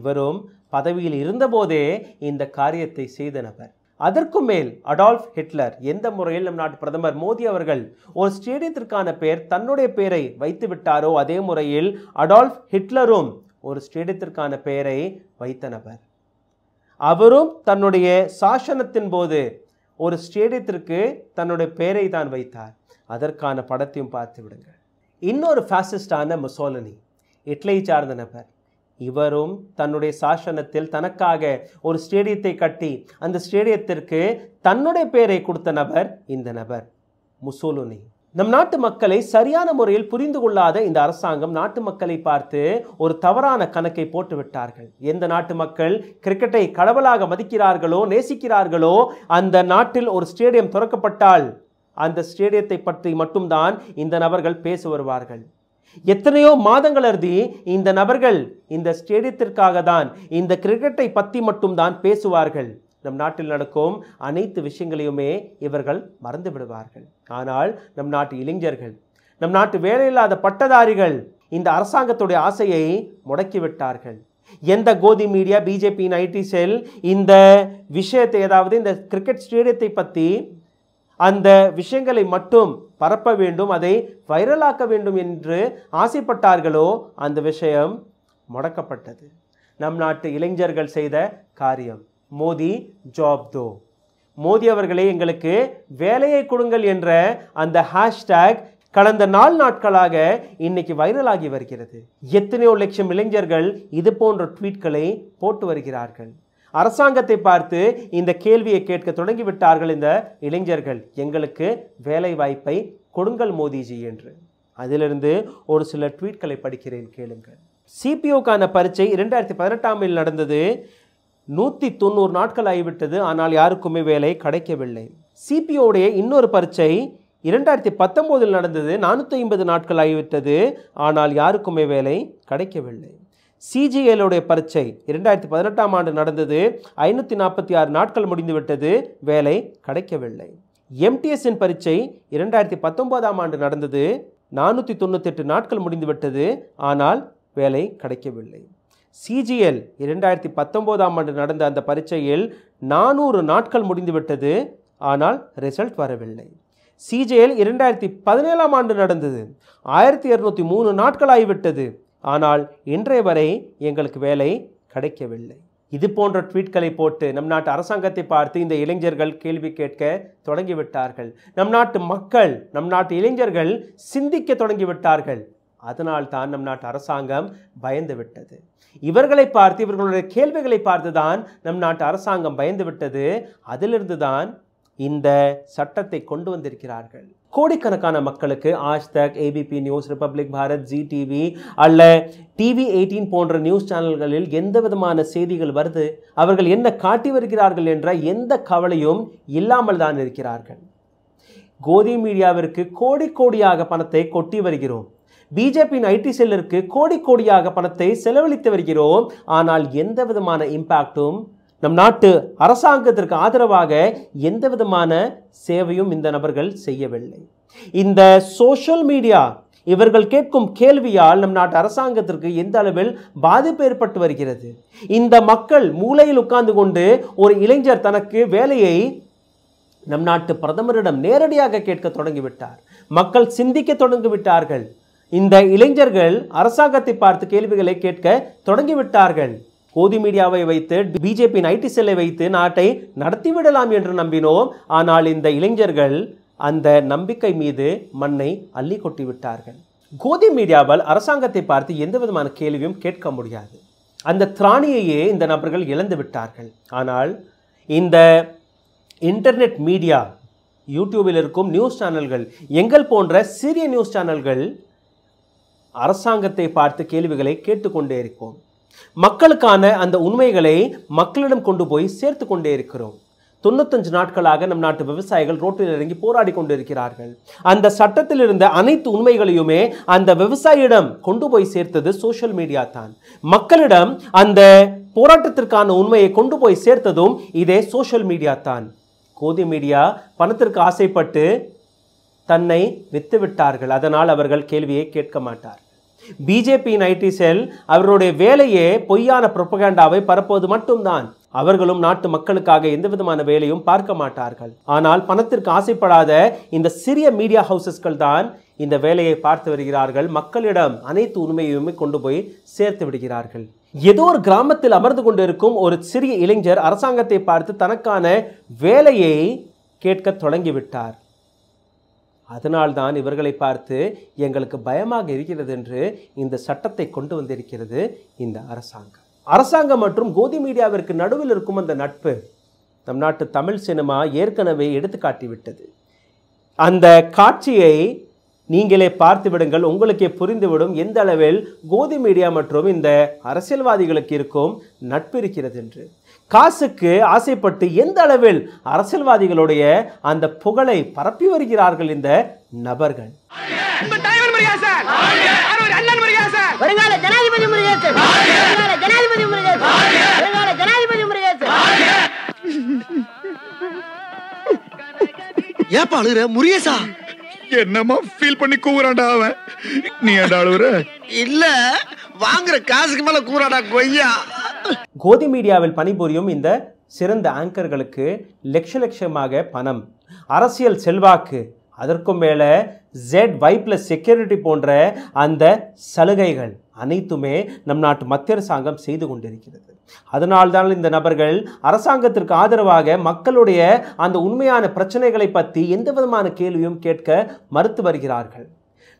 இவரும் பதவியில் இருந்தபோதே இந்த காரியத்தை செய்த நபர் அதற்கும் மேல் அடால்ஃப் ஹிட்லர் எந்த முறையில் நம் நாட்டு பிரதமர் மோடி அவர்கள் ஒரு ஸ்டேடியத்திற்கான பெயர் தன்னுடைய பெயரை வைத்து விட்டாரோ அதே முறையில் அடால்ஃப் ஹிட்லரும் ஒரு ஸ்டேடியத்திற்கான பெயரை வைத்த நபர் அவரும் தன்னுடைய சாசனத்தின் போது ஒரு ஸ்டேடியத்திற்கு தன்னுடைய பெயரை தான் வைத்தார் அதற்கான படத்தையும் பார்த்து விடுங்கள் இன்னொரு ஃபேசிஸ்டான முசோலனி இட்லியை சார்ந்த நபர் இவரும் தன்னுடைய சாசனத்தில் தனக்காக ஒரு ஸ்டேடியத்தை கட்டி அந்த ஸ்டேடியத்திற்கு தன்னுடைய பெயரை கொடுத்த நபர் இந்த நபர் முசோலுனி நம் நாட்டு மக்களை சரியான முறையில் புரிந்து கொள்ளாத இந்த அரசாங்கம் நாட்டு மக்களை பார்த்து ஒரு தவறான கணக்கை போட்டு விட்டார்கள் எந்த நாட்டு மக்கள் கிரிக்கெட்டை கடவுளாக மதிக்கிறார்களோ நேசிக்கிறார்களோ அந்த நாட்டில் ஒரு ஸ்டேடியம் திறக்கப்பட்டால் அந்த ஸ்டேடியத்தை பற்றி மட்டும்தான் இந்த நபர்கள் பேச வருவார்கள் எத்தனையோ மாதங்கள் அருதி இந்த நபர்கள் இந்த ஸ்டேடியத்திற்காக தான் இந்த கிரிக்கெட்டை பற்றி மட்டும்தான் பேசுவார்கள் நம் நாட்டில் நடக்கும் அனைத்து விஷயங்களையுமே இவர்கள் மறந்து விடுவார்கள் ஆனால் நம் நாட்டு இளைஞர்கள் நம் நாட்டு வேலையில்லாத பட்டதாரிகள் இந்த அரசாங்கத்துடைய ஆசையை முடக்கிவிட்டார்கள் எந்த கோதி மீடியா பிஜேபியின் ஐடி செல் இந்த விஷயத்தை ஏதாவது இந்த கிரிக்கெட் ஸ்டேடியத்தை பற்றி அந்த விஷயங்களை மட்டும் பரப்ப வேண்டும் அதை வைரலாக்க வேண்டும் என்று ஆசைப்பட்டார்களோ அந்த விஷயம் முடக்கப்பட்டது நம் நாட்டு இளைஞர்கள் செய்த காரியம் மோதி ஜாப் தோ மோதி அவர்களே எங்களுக்கு வேலையை கொடுங்கள் என்ற அந்த ஹேஷ்டேக் கடந்த நாள் நாட்களாக இன்னைக்கு வைரலாகி வருகிறது எத்தனையோ லட்சம் இளைஞர்கள் இது போன்ற ட்வீட்களை போட்டு வருகிறார்கள் அரசாங்கத்தை பார்த்து இந்த கேள்வியை கேட்க தொடங்கிவிட்டார்கள் இந்த இளைஞர்கள் எங்களுக்கு வேலை வாய்ப்பை கொடுங்கள் மோதிஜி என்று அதிலிருந்து ஒரு சில ட்வீட்களை படிக்கிறேன் கேளுங்கள் சிபிஓக்கான பரீட்சை இரண்டாயிரத்தி பதினெட்டாமில் நடந்தது நூற்றி தொண்ணூறு நாட்கள் ஆகிவிட்டது ஆனால் யாருக்குமே வேலை கிடைக்கவில்லை சிபிஓடைய இன்னொரு பரீட்சை இரண்டாயிரத்தி பத்தொம்போதில் நடந்தது நானூற்றி ஐம்பது நாட்கள் ஆகிவிட்டது ஆனால் யாருக்குமே வேலை கிடைக்கவில்லை சிஜிஎலுடைய பரீட்சை இரண்டாயிரத்தி பதினெட்டாம் ஆண்டு நடந்தது ஐநூற்றி நாற்பத்தி ஆறு நாட்கள் முடிந்துவிட்டது வேலை கிடைக்கவில்லை எம்டிஎஸ்என் பரீட்சை இரண்டாயிரத்தி பத்தொன்பதாம் ஆண்டு நடந்தது நானூற்றி தொண்ணூத்தெட்டு நாட்கள் முடிந்துவிட்டது ஆனால் வேலை கிடைக்கவில்லை சிஜிஎல் இரண்டாயிரத்தி பத்தொம்போதாம் ஆண்டு நடந்த அந்த பரீட்சையில் நானூறு நாட்கள் முடிந்துவிட்டது ஆனால் ரிசல்ட் வரவில்லை சிஜிஎல் இரண்டாயிரத்தி பதினேழாம் ஆண்டு நடந்தது ஆயிரத்தி இரநூத்தி மூணு நாட்கள் ஆகிவிட்டது ஆனால் இன்றைய வரை எங்களுக்கு வேலை கிடைக்கவில்லை இது போன்ற ட்வீட்களை போட்டு நம் நாட்டு அரசாங்கத்தை பார்த்து இந்த இளைஞர்கள் கேள்வி கேட்க தொடங்கிவிட்டார்கள் நம் நாட்டு மக்கள் நம் நாட்டு இளைஞர்கள் சிந்திக்க தொடங்கிவிட்டார்கள் அதனால் தான் நம் நாட்டு அரசாங்கம் பயந்து விட்டது இவர்களை பார்த்து இவர்களுடைய கேள்விகளை பார்த்து தான் நம் நாட்டு அரசாங்கம் பயந்து விட்டது அதிலிருந்து தான் இந்த சட்டத்தை கொண்டு வந்திருக்கிறார்கள் கோடிக்கணக்கான மக்களுக்கு ஆஷ்தக் ABP news republic Bharat G TV அல்ல டிவி எயிட்டீன் போன்ற நியூஸ் சேனல்களில் எந்த விதமான செய்திகள் வருது அவர்கள் என்ன காட்டி வருகிறார்கள் என்ற எந்த கவலையும் இல்லாமல் தான் இருக்கிறார்கள் கோதி மீடியாவிற்கு கோடி கோடியாக பணத்தை கொட்டி வருகிறோம் பிஜேபியின் ஐடி செல்லிற்கு கோடி கோடியாக பணத்தை செலவழித்து வருகிறோம் ஆனால் எந்த விதமான இம்பாக்டும் நம் நாட்டு அரசாங்கத்திற்கு ஆதரவாக எந்த விதமான சேவையும் இந்த நபர்கள் செய்யவில்லை இந்த சோஷியல் மீடியா இவர்கள் கேட்கும் கேள்வியால் நம் நாட்டு அரசாங்கத்திற்கு எந்த அளவில் பாதிப்பு ஏற்பட்டு வருகிறது இந்த மக்கள் மூலையில் உட்கார்ந்து கொண்டு ஒரு இளைஞர் தனக்கு வேலையை நம் நாட்டு பிரதமரிடம் நேரடியாக கேட்க தொடங்கிவிட்டார் மக்கள் சிந்திக்க தொடங்கிவிட்டார்கள் இந்த இளைஞர்கள் அரசாங்கத்தை பார்த்து கேள்விகளை கேட்க தொடங்கிவிட்டார்கள் கோதி மீடியாவை வைத்து பிஜேபி ஐடி செல்லை வைத்து நாட்டை நடத்திவிடலாம் என்று நம்பினோம் ஆனால் இந்த இளைஞர்கள் அந்த நம்பிக்கை மீது மண்ணை அள்ளி கொட்டிவிட்டார்கள் கோதி மீடியாவால் அரசாங்கத்தை பார்த்து எந்த விதமான கேள்வியும் கேட்க முடியாது அந்த திராணியையே இந்த நபர்கள் இழந்து விட்டார்கள் ஆனால் இந்த இன்டர்நெட் மீடியா யூடியூபில் இருக்கும் நியூஸ் சேனல்கள் எங்கள் போன்ற சிறிய நியூஸ் சேனல்கள் அரசாங்கத்தை பார்த்து கேள்விகளை கேட்டுக்கொண்டே இருக்கோம் மக்களுக்கான அந்த உண்மைகளை மக்களிடம் கொண்டு போய் சேர்த்து கொண்டே இருக்கிறோம் தொண்ணூத்தஞ்சு நாட்களாக நம் நாட்டு விவசாயிகள் ரோட்டில் இறங்கி போராடி கொண்டிருக்கிறார்கள் அந்த சட்டத்தில் இருந்த அனைத்து உண்மைகளையுமே அந்த விவசாயியிடம் கொண்டு போய் சேர்த்தது சோஷியல் மீடியா தான் மக்களிடம் அந்த போராட்டத்திற்கான உண்மையை கொண்டு போய் சேர்த்ததும் இதே சோசியல் மீடியா தான் கோதி மீடியா பணத்திற்கு ஆசைப்பட்டு தன்னை வித்துவிட்டார்கள் அதனால் அவர்கள் கேள்வியை கேட்க மாட்டார் பிஜேபியின் ஐடி செல் அவருடைய வேலையே பொய்யான புரொபகண்டாவை பரப்புவது மட்டும்தான் அவர்களும் நாட்டு மக்களுக்காக எந்த விதமான வேலையும் பார்க்க மாட்டார்கள் ஆனால் பணத்திற்கு ஆசைப்படாத இந்த சிறிய மீடியா ஹவுசஸ்கள் தான் இந்த வேலையை பார்த்து வருகிறார்கள் மக்களிடம் அனைத்து உண்மையுமே கொண்டு போய் சேர்த்து விடுகிறார்கள் ஏதோ ஒரு கிராமத்தில் அமர்ந்து கொண்டிருக்கும் ஒரு சிறிய இளைஞர் அரசாங்கத்தை பார்த்து தனக்கான வேலையை கேட்க தொடங்கிவிட்டார் அதனால்தான் இவர்களை பார்த்து எங்களுக்கு பயமாக இருக்கிறது என்று இந்த சட்டத்தை கொண்டு வந்திருக்கிறது இந்த அரசாங்கம் அரசாங்கம் மற்றும் கோதி மீடியாவிற்கு நடுவில் இருக்கும் அந்த நட்பு நம் நாட்டு தமிழ் சினிமா ஏற்கனவே எடுத்துக்காட்டி விட்டது அந்த காட்சியை நீங்களே பார்த்து விடுங்கள் உங்களுக்கே புரிந்துவிடும் எந்த அளவில் கோதி மீடியா மற்றும் இந்த அரசியல்வாதிகளுக்கு இருக்கும் நட்பு இருக்கிறது என்று காசுக்கு ஆசைப்பட்டு எந்த அளவில் அரசியல்வாதிகளுடைய அந்த புகழை பரப்பி வருகிறார்கள் இந்த நபர்கள் ஏப்பா அழுகுற முருகேசா என்னமா ஃபீல் பண்ணி கூவுறான்டா அவன் நீ ஏன்டா அழுகுற இல்ல வாங்குற காசுக்கு மேல கூறாடா கொய்யா கோதி மீடியாவில் பணிபுரியும் இந்த சிறந்த ஆங்கர்களுக்கு லட்ச லட்சமாக பணம் அரசியல் செல்வாக்கு அதற்கும் மேலே ஜெட் வை செக்யூரிட்டி போன்ற அந்த சலுகைகள் அனைத்துமே நம் நாட்டு மத்திய அரசாங்கம் செய்து கொண்டிருக்கிறது அதனால்தான் இந்த நபர்கள் அரசாங்கத்திற்கு ஆதரவாக மக்களுடைய அந்த உண்மையான பிரச்சனைகளை பற்றி எந்த விதமான கேள்வியும் கேட்க மறுத்து வருகிறார்கள்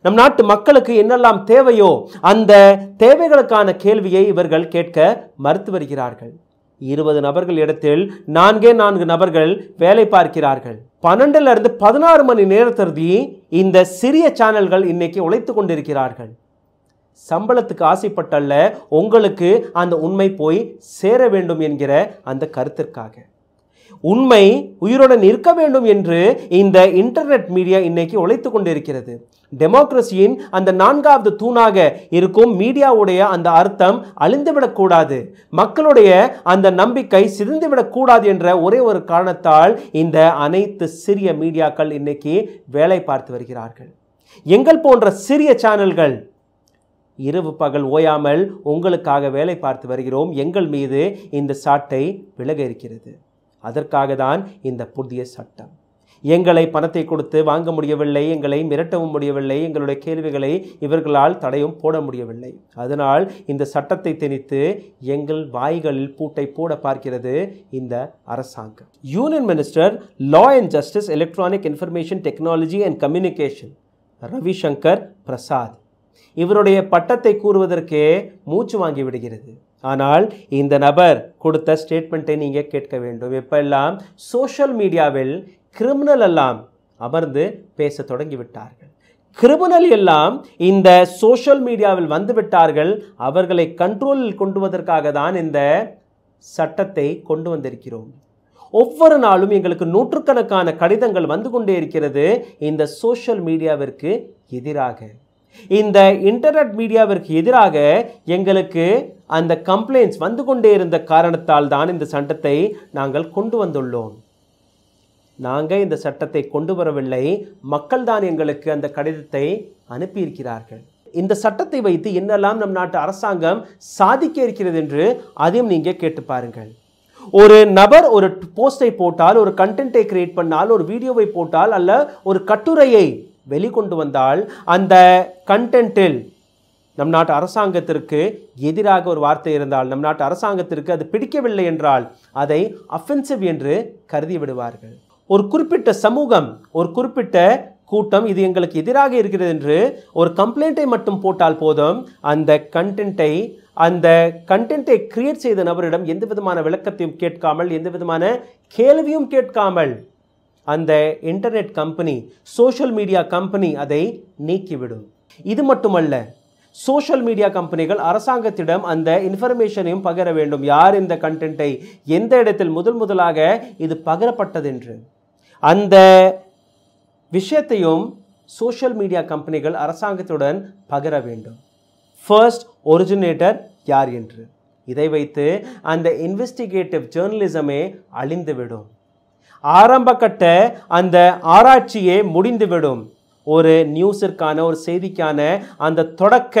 நம் நாட்டு மக்களுக்கு என்னெல்லாம் தேவையோ அந்த தேவைகளுக்கான கேள்வியை இவர்கள் கேட்க மறுத்து வருகிறார்கள் இருபது நபர்கள் இடத்தில் நான்கே நான்கு நபர்கள் வேலை பார்க்கிறார்கள் பன்னெண்டுல இருந்து பதினாறு மணி நேரத்திற்கு இந்த சிறிய சேனல்கள் இன்னைக்கு உழைத்து கொண்டிருக்கிறார்கள் சம்பளத்துக்கு ஆசைப்பட்டல்ல உங்களுக்கு அந்த உண்மை போய் சேர வேண்டும் என்கிற அந்த கருத்திற்காக உண்மை உயிருடன் இருக்க வேண்டும் என்று இந்த இன்டர்நெட் மீடியா இன்னைக்கு உழைத்து கொண்டிருக்கிறது டெமோக்ரஸியின் அந்த நான்காவது தூணாக இருக்கும் மீடியாவுடைய அந்த அர்த்தம் அழிந்துவிடக்கூடாது மக்களுடைய அந்த நம்பிக்கை சிதைந்துவிடக்கூடாது என்ற ஒரே ஒரு காரணத்தால் இந்த அனைத்து சிறிய மீடியாக்கள் இன்னைக்கு வேலை பார்த்து வருகிறார்கள் எங்கள் போன்ற சிறிய சேனல்கள் இரவு பகல் ஓயாமல் உங்களுக்காக வேலை பார்த்து வருகிறோம் எங்கள் மீது இந்த சாட்டை விலக இருக்கிறது அதற்காக தான் இந்த புதிய சட்டம் எங்களை பணத்தை கொடுத்து வாங்க முடியவில்லை எங்களை மிரட்டவும் முடியவில்லை எங்களுடைய கேள்விகளை இவர்களால் தடையும் போட முடியவில்லை அதனால் இந்த சட்டத்தை திணித்து எங்கள் வாய்களில் பூட்டை போட பார்க்கிறது இந்த அரசாங்கம் union minister law and justice electronic information technology and communication Ravishankar Prasad இவருடைய பட்டத்தை கூறுவதற்கே மூச்சு வாங்கி விடுகிறது ஆனால் இந்த நபர் கொடுத்த ஸ்டேட்மெண்ட்டை நீங்கள் கேட்க வேண்டும் இப்பெல்லாம் சோஷியல் மீடியாவில் கிரிமினல் எல்லாம் அமர்ந்து பேச தொடங்கிவிட்டார்கள் கிரிமினல் எல்லாம் இந்த சோஷியல் மீடியாவில் வந்துவிட்டார்கள் அவர்களை கண்ட்ரோலில் கொண்டு தான் இந்த சட்டத்தை கொண்டு வந்திருக்கிறோம் ஒவ்வொரு நாளும் எங்களுக்கு நூற்றுக்கணக்கான கடிதங்கள் வந்து கொண்டே இருக்கிறது இந்த சோஷியல் மீடியாவிற்கு எதிராக இந்த இன்டர்நெட் மீடியாவிற்கு எதிராக எங்களுக்கு அந்த கம்ப்ளைண்ட்ஸ் வந்து கொண்டே இருந்த காரணத்தால் தான் இந்த சட்டத்தை நாங்கள் கொண்டு வந்துள்ளோம் நாங்கள் இந்த சட்டத்தை கொண்டு வரவில்லை மக்கள்தான் எங்களுக்கு அந்த கடிதத்தை அனுப்பியிருக்கிறார்கள் இந்த சட்டத்தை வைத்து என்னெல்லாம் நம் நாட்டு அரசாங்கம் சாதிக்க இருக்கிறது என்று அதையும் நீங்கள் கேட்டு பாருங்கள் ஒரு நபர் ஒரு போஸ்டை போட்டால் ஒரு கண்டென்ட்டை கிரியேட் பண்ணால் ஒரு வீடியோவை போட்டால் அல்ல ஒரு கட்டுரையை வெளிக்கொண்டு வந்தால் அந்த கண்டென்ட்டில் நம் நாட்டு அரசாங்கத்திற்கு எதிராக ஒரு வார்த்தை இருந்தால் நம் நாட்டு அரசாங்கத்திற்கு அது பிடிக்கவில்லை என்றால் அதை அஃபென்சிவ் என்று கருதி விடுவார்கள் ஒரு குறிப்பிட்ட சமூகம் ஒரு குறிப்பிட்ட கூட்டம் இது எங்களுக்கு எதிராக இருக்கிறது என்று ஒரு கம்ப்ளைண்ட்டை மட்டும் போட்டால் போதும் அந்த கண்டென்ட்டை அந்த கண்டென்ட்டை கிரியேட் செய்த நபரிடம் எந்த விதமான விளக்கத்தையும் கேட்காமல் எந்த விதமான கேள்வியும் கேட்காமல் அந்த internet company social media company அதை நீக்கிவிடும் இது மட்டுமல்ல சோஷியல் மீடியா கம்பெனிகள் அரசாங்கத்திடம் அந்த இன்ஃபர்மேஷனையும் பகிர வேண்டும் யார் இந்த கண்டென்ட்டை எந்த இடத்தில் முதல் முதலாக இது பகிரப்பட்டதென்று அந்த விஷயத்தையும் சோஷியல் மீடியா கம்பெனிகள் அரசாங்கத்துடன் பகிர வேண்டும் ஃபர்ஸ்ட் ஒரிஜினேட்டர் யார் என்று இதை வைத்து அந்த இன்வெஸ்டிகேட்டிவ் ஜேர்னலிசமே அழிந்துவிடும் ஆரம்ப கட்ட அந்த ஆராய்ச்சியே முடிந்துவிடும் ஒரு நியூஸிற்கான ஒரு செய்திக்கான அந்த தொடக்க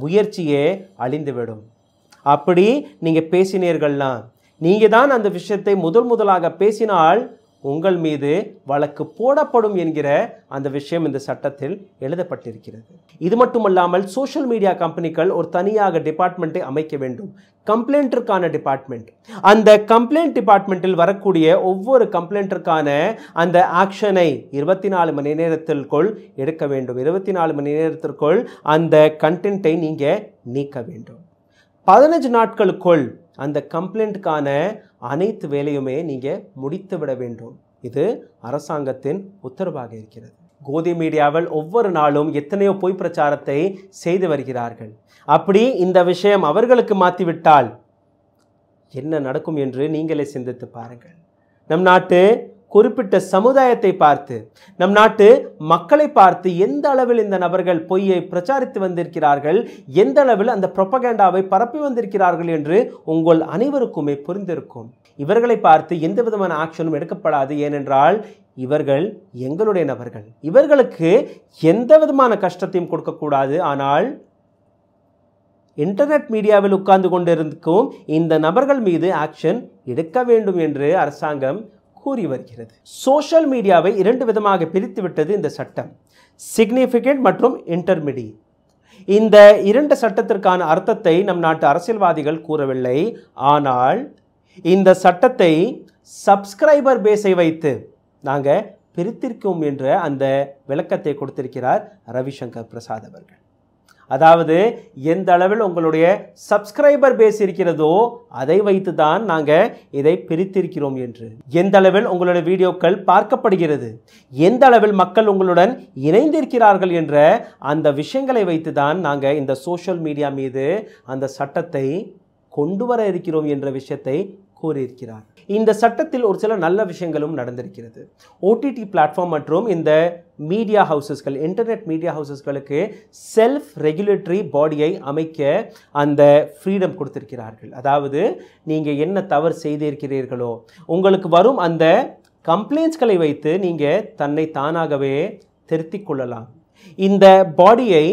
முயற்சியே அழிந்துவிடும் அப்படி நீங்கள் பேசினீர்கள்லாம் நீங்கள் தான் அந்த விஷயத்தை முதல் முதலாக பேசினால் உங்கள் மீது வழக்கு போடப்படும் என்கிற அந்த விஷயம் இந்த சட்டத்தில் எழுதப்பட்டிருக்கிறது இது மட்டுமல்லாமல் சோஷியல் மீடியா கம்பெனிகள் ஒரு தனியாக டிபார்ட்மெண்ட்டை அமைக்க வேண்டும் கம்ப்ளைண்ட்டிற்கான டிபார்ட்மெண்ட் அந்த கம்ப்ளைண்ட் டிபார்ட்மெண்ட்டில் வரக்கூடிய ஒவ்வொரு கம்ப்ளைண்ட்டிற்கான அந்த ஆக்ஷனை இருபத்தி நாலு மணி நேரத்திற்குள் எடுக்க வேண்டும் இருபத்தி நாலு மணி நேரத்திற்குள் அந்த கண்டென்ட்டை நீங்கள் நீக்க வேண்டும் பதினஞ்சு நாட்களுக்குள் அந்த கம்ப்ளைண்ட்டுக்கான அனைத்து வேலையுமே நீங்கள் முடித்து விட வேண்டும் இது அரசாங்கத்தின் உத்தரவாக இருக்கிறது கோதி மீடியாவில் ஒவ்வொரு நாளும் எத்தனையோ பொய் பிரச்சாரத்தை செய்து வருகிறார்கள் அப்படி இந்த விஷயம் அவர்களுக்கு மாற்றிவிட்டால் என்ன நடக்கும் என்று நீங்களே சிந்தித்து பாருங்கள் நம் நாட்டு குறிப்பிட்ட சமுதாயத்தை பார்த்து நம் நாட்டு மக்களை பார்த்து எந்த அளவில் இந்த நபர்கள் பொய்யை பிரச்சாரித்து வந்திருக்கிறார்கள் எந்த அளவில் அந்த புரொப்பகேண்டாவை பரப்பி வந்திருக்கிறார்கள் என்று உங்கள் அனைவருக்குமே புரிந்திருக்கும் இவர்களை பார்த்து எந்த விதமான ஆக்ஷனும் எடுக்கப்படாது ஏனென்றால் இவர்கள் எங்களுடைய நபர்கள் இவர்களுக்கு எந்த விதமான கஷ்டத்தையும் கொடுக்கக்கூடாது ஆனால் இன்டர்நெட் மீடியாவில் உட்கார்ந்து கொண்டிருக்கும் இந்த நபர்கள் மீது ஆக்ஷன் எடுக்க வேண்டும் என்று அரசாங்கம் கூறி வருகிறது சோஷியல் மீடியாவை இரண்டு விதமாக பிரித்துவிட்டது இந்த சட்டம் சிக்னிஃபிகண்ட் மற்றும் இன்டர்மீடியட் இந்த இரண்டு சட்டத்திற்கான அர்த்தத்தை நம் நாட்டு அரசியல்வாதிகள் கூறவில்லை ஆனால் இந்த சட்டத்தை சப்ஸ்கிரைபர் பேஸை வைத்து நாங்கள் பிரித்திருக்கோம் என்ற அந்த விளக்கத்தை கொடுத்திருக்கிறார் ரவிசங்கர் பிரசாத் அவர்கள் அதாவது எந்த அளவில் உங்களுடைய சப்ஸ்கிரைபர் பேஸ் இருக்கிறதோ அதை வைத்து தான் நாங்கள் இதை பிரித்திருக்கிறோம் என்று எந்த அளவில் உங்களுடைய வீடியோக்கள் பார்க்கப்படுகிறது எந்த அளவில் மக்கள் உங்களுடன் இணைந்திருக்கிறார்கள் என்ற அந்த விஷயங்களை வைத்து தான் நாங்கள் இந்த சோஷியல் மீடியா மீது அந்த சட்டத்தை கொண்டு வர இருக்கிறோம் என்ற விஷயத்தை கூறியிருக்கிறார் இந்த சட்டத்தில் ஒரு சில நல்ல விஷயங்களும் நடந்திருக்கிறது ஓடிடி பிளாட்ஃபார்ம் மற்றும் இந்த மீடியா ஹவுசஸ்கள் இன்டர்நெட் மீடியா ஹவுசஸ்களுக்கு செல்ஃப் ரெகுலேட்டரி பாடியை அமைக்க அந்த ஃப்ரீடம் கொடுத்திருக்கிறார்கள் அதாவது நீங்கள் என்ன தவறு செய்திருக்கிறீர்களோ உங்களுக்கு வரும் அந்த கம்ப்ளைண்ட்ஸ்களை வைத்து நீங்கள் தன்னை தானாகவே திருத்திக் கொள்ளலாம் இந்த பாடியை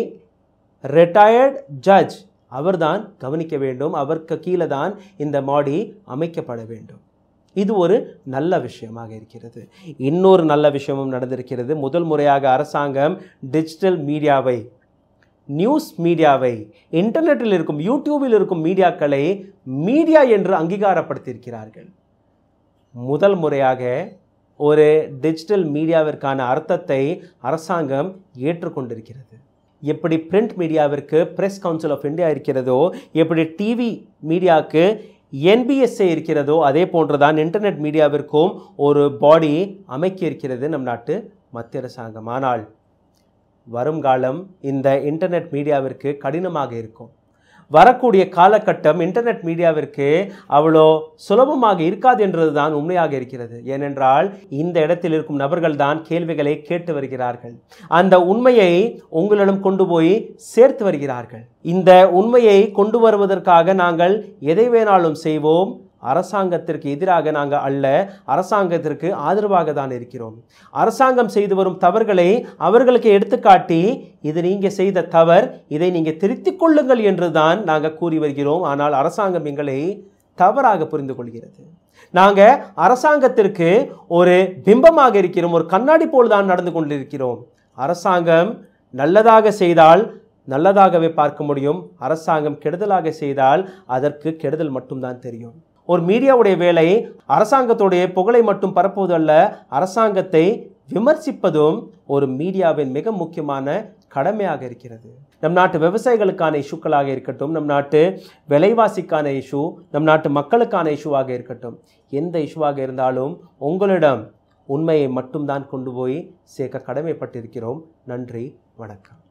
ரிட்டையர்ட் ஜட்ஜ் அவர்தான் கவனிக்க வேண்டும் அவருக்கு கீழே தான் இந்த மாடி அமைக்கப்பட வேண்டும் இது ஒரு நல்ல விஷயமாக இருக்கிறது இன்னொரு நல்ல விஷயமும் நடந்திருக்கிறது முதல் முறையாக அரசாங்கம் டிஜிட்டல் மீடியாவை நியூஸ் மீடியாவை இன்டர்நெட்டில் இருக்கும் யூடியூபில் இருக்கும் மீடியாக்களை மீடியா என்று அங்கீகாரப்படுத்தியிருக்கிறார்கள் முதல் முறையாக ஒரு டிஜிட்டல் மீடியாவிற்கான அர்த்தத்தை அரசாங்கம் ஏற்றுக்கொண்டிருக்கிறது எப்படி பிரிண்ட் மீடியாவிற்கு பிரஸ் கவுன்சில் ஆஃப் இந்தியா இருக்கிறதோ எப்படி டிவி மீடியாவுக்கு என்பிஎஸ்ஏ இருக்கிறதோ அதே போன்று தான் இன்டர்நெட் மீடியாவிற்கும் ஒரு பாடி அமைக்க இருக்கிறது நம் நாட்டு மத்திய அரசாங்கம் ஆனால் வருங்காலம் இந்த இன்டர்நெட் மீடியாவிற்கு கடினமாக இருக்கும் வரக்கூடிய காலகட்டம் இன்டர்நெட் மீடியாவிற்கு அவ்வளோ சுலபமாக இருக்காது என்றது தான் உண்மையாக இருக்கிறது ஏனென்றால் இந்த இடத்தில் இருக்கும் நபர்கள் தான் கேள்விகளை கேட்டு வருகிறார்கள் அந்த உண்மையை உங்களிடம் கொண்டு போய் சேர்த்து வருகிறார்கள் இந்த உண்மையை கொண்டு வருவதற்காக நாங்கள் எதை வேணாலும் செய்வோம் அரசாங்கத்திற்கு எதிராக நாங்கள் அல்ல அரசாங்கத்திற்கு ஆதரவாக தான் இருக்கிறோம் அரசாங்கம் செய்து வரும் தவறுகளை அவர்களுக்கு எடுத்துக்காட்டி இது நீங்கள் செய்த தவறு இதை நீங்கள் திருத்திக் கொள்ளுங்கள் என்று தான் நாங்கள் கூறி வருகிறோம் ஆனால் அரசாங்கம் எங்களை தவறாக புரிந்து கொள்கிறது நாங்கள் அரசாங்கத்திற்கு ஒரு பிம்பமாக இருக்கிறோம் ஒரு கண்ணாடி போல் தான் நடந்து கொண்டிருக்கிறோம் அரசாங்கம் நல்லதாக செய்தால் நல்லதாகவே பார்க்க முடியும் அரசாங்கம் கெடுதலாக செய்தால் அதற்கு கெடுதல் மட்டும்தான் தெரியும் ஒரு மீடியாவுடைய வேலை அரசாங்கத்துடைய புகழை மட்டும் பரப்புவது அல்ல அரசாங்கத்தை விமர்சிப்பதும் ஒரு மீடியாவின் மிக முக்கியமான கடமையாக இருக்கிறது நம் நாட்டு விவசாயிகளுக்கான இஷ்யூக்களாக இருக்கட்டும் நம் நாட்டு விலைவாசிக்கான இஷ்யூ நம் நாட்டு மக்களுக்கான இஷ்யூவாக இருக்கட்டும் எந்த இஷ்யூவாக இருந்தாலும் உங்களிடம் உண்மையை மட்டும்தான் கொண்டு போய் சேர்க்க கடமைப்பட்டிருக்கிறோம் நன்றி வணக்கம்